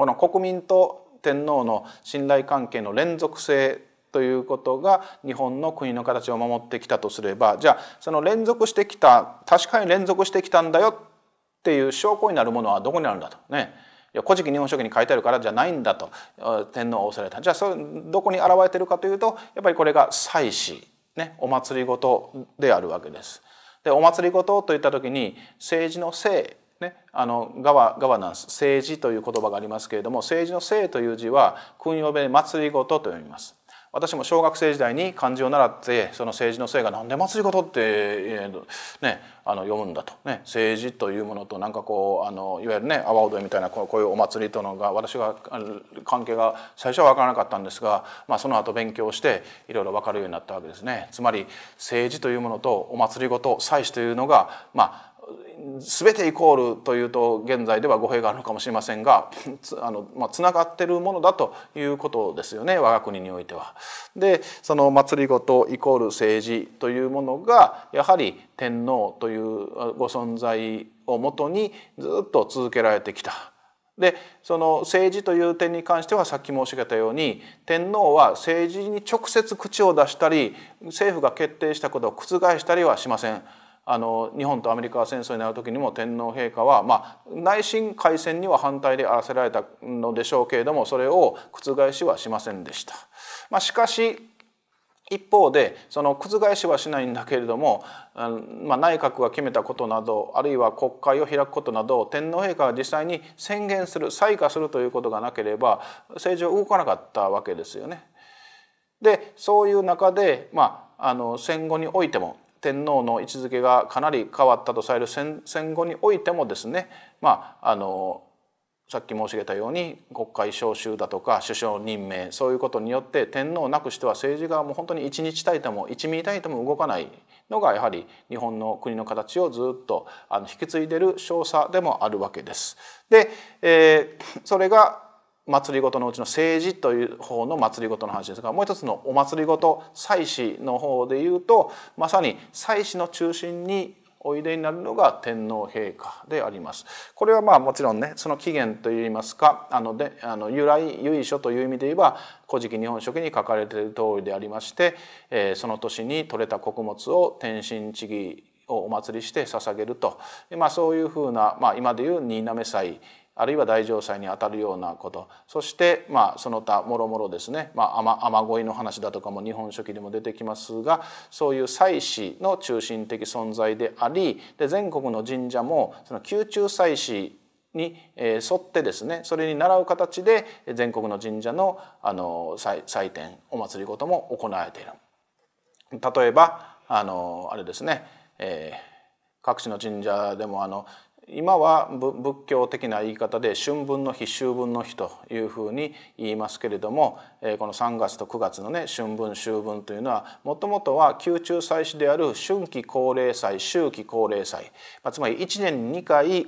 この国民と天皇の信頼関係の連続性ということが日本の国の形を守ってきたとすればじゃあその連続してきた確かに連続してきたんだよっていう証拠になるものはどこにあるんだとね。いや古事記日本書紀に書いてあるからじゃないんだと天皇は恐れたじゃあそれどこに現れてるかというとやっぱりこれが祭祀、ね、お祭りごとであるわけです。でお祭りごとといった時に政治の性ね、あのガバガバナンス政治という言葉がありますけれども政治の「政」という字は訓用弁祭りごとと読みます。私も小学生時代に漢字を習ってその政治の政」がなんで祭りとって、えね、あの読むんだと、ね、政治というものとなんかこうあのいわゆるね阿波踊りみたいなこうこういうお祭りとのが私が関係が最初は分からなかったんですが、まあ、その後勉強していろいろ分かるようになったわけですね。つまり政治というものとお祭りと祭祀というのが、まあ全てイコールというと現在では語弊があるのかもしれませんが つあの、まあ、つながってるものだということですよね我が国においては。でその祭りごとイコール政治というものがやはり天皇というご存在をもとにずっと続けられてきた。でその政治という点に関してはさっき申し上げたように天皇は政治に直接口を出したり政府が決定したことを覆したりはしません。あの日本とアメリカが戦争になる時にも天皇陛下は、まあ、内心開戦には反対であらせられたのでしょうけれどもそれを覆しはしませんでした。まあ、しかし一方でその覆しはしないんだけれども、まあ、内閣が決めたことなどあるいは国会を開くことなど天皇陛下が実際に宣言する採可するということがなければ政治は動かなかったわけですよね。でそういう中で、まあ、あの戦後においても天皇の位置づけがかなり変わったとされる戦後においてもですね、まあ、あのさっき申し上げたように国会召集だとか首相任命そういうことによって天皇なくしては政治がもう本当に一日たりとも一ミリたりとも動かないのがやはり日本の国の形をずっとあの引き継いでる少佐でもあるわけです。で、えー、それが祭りごとのうちの政治という方の祭りごとの話ですがもう一つのお祭りごと祭祀の方でいうとまさに祭祀の中心においでになるのが天皇陛下であります。これはまあもちろんねその起源といいますかあのであの由来由緒という意味で言えば「古事記日本書紀」に書かれている通りでありまして、えー、その年に採れた穀物を天神地義をお祭りして捧げると、まあ、そういうふうな、まあ、今でいう新嘗祭あるいは大城祭にあたるようなことそしてまあその他もろもろですね、まあ、雨雨乞いの話だとかも「日本書紀」でも出てきますがそういう祭祀の中心的存在でありで全国の神社もその宮中祭祀に沿ってですねそれに倣う形で全国の神社のあの祭典お祭りごとも行われている。例えばあのあれですね、えー、各地の神社でもあの今は仏教的な言い方で春分の日秋分の日というふうに言いますけれどもこの3月と9月のね春分秋分というのはもともとは宮中祭祀である春季高齢祭秋季高齢祭つまり1年に2回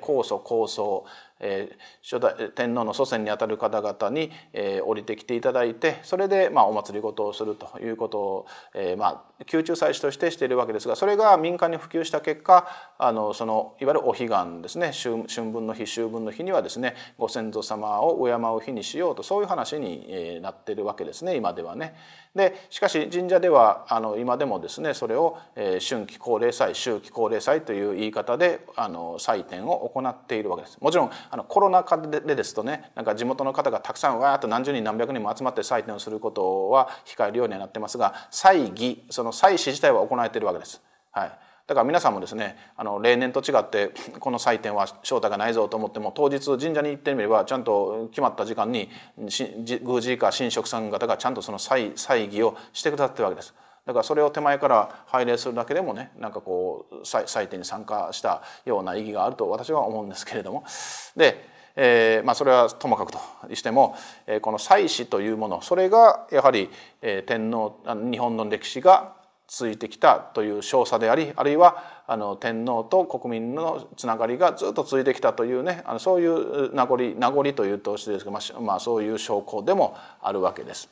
高祖高僧え初代天皇の祖先にあたる方々に、え降りてきていただいてそれで、まあ、お祭り事をするということを、えまあ、宮中祭祀としてしているわけですがそれが民間に普及した結果あのそのいわゆるお彼岸ですね春分の日秋分の日にはですねご先祖様を敬う日にしようとそういう話になってるわけですね今ではね。でしかし神社ではあの今でもですねそれを、え春季高齢祭秋季高齢祭という言い方であの祭典を行っているわけです。もちろんあのコロナ禍でですとねなんか地元の方がたくさんわーっと何十人何百人も集まって祭典をすることは控えるようにはなってますが祭儀その祭祀自体は行われているわけです。はいだから皆さんもですねあの例年と違ってこの祭典は正体がないぞと思っても当日神社に行ってみればちゃんと決まった時間に宮司以下神職さん方がちゃんとその祭祭儀をしてくださってるわけです。だからそれを手前から拝礼するだけでもねなんかこう祭典に参加したような意義があると私は思うんですけれどもで、えー、まあ、それはともかくとしても、えー、この祭祀というものそれがやはり、えー、天皇日本の歴史が続いてきたという証左でありあるいはあの天皇と国民のつながりがずっと続いてきたというねあのそういう名残名残という投しですけど、まあ、まあ、そういう証拠でもあるわけです。